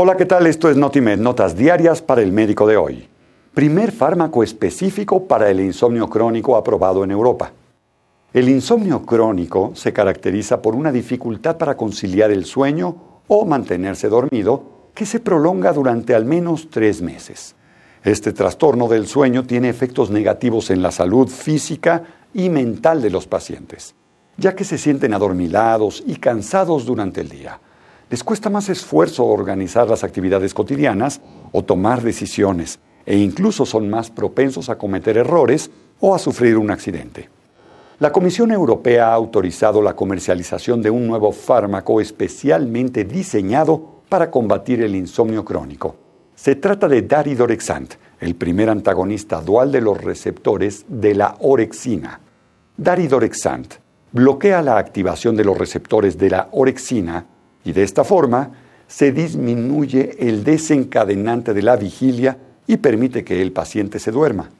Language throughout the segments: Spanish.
Hola, ¿qué tal? Esto es Notimed, notas diarias para el médico de hoy. Primer fármaco específico para el insomnio crónico aprobado en Europa. El insomnio crónico se caracteriza por una dificultad para conciliar el sueño o mantenerse dormido que se prolonga durante al menos tres meses. Este trastorno del sueño tiene efectos negativos en la salud física y mental de los pacientes, ya que se sienten adormilados y cansados durante el día les cuesta más esfuerzo organizar las actividades cotidianas o tomar decisiones, e incluso son más propensos a cometer errores o a sufrir un accidente. La Comisión Europea ha autorizado la comercialización de un nuevo fármaco especialmente diseñado para combatir el insomnio crónico. Se trata de daridorexant, el primer antagonista dual de los receptores de la orexina. Daridorexant bloquea la activación de los receptores de la orexina y de esta forma se disminuye el desencadenante de la vigilia y permite que el paciente se duerma,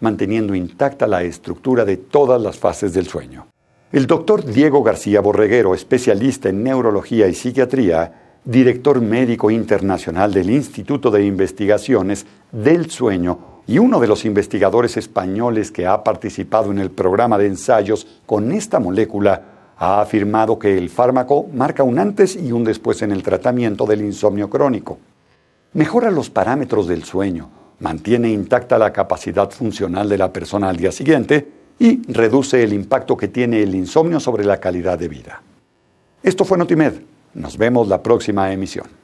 manteniendo intacta la estructura de todas las fases del sueño. El doctor Diego García Borreguero, especialista en neurología y psiquiatría, director médico internacional del Instituto de Investigaciones del Sueño y uno de los investigadores españoles que ha participado en el programa de ensayos con esta molécula, ha afirmado que el fármaco marca un antes y un después en el tratamiento del insomnio crónico. Mejora los parámetros del sueño, mantiene intacta la capacidad funcional de la persona al día siguiente y reduce el impacto que tiene el insomnio sobre la calidad de vida. Esto fue Notimed. Nos vemos la próxima emisión.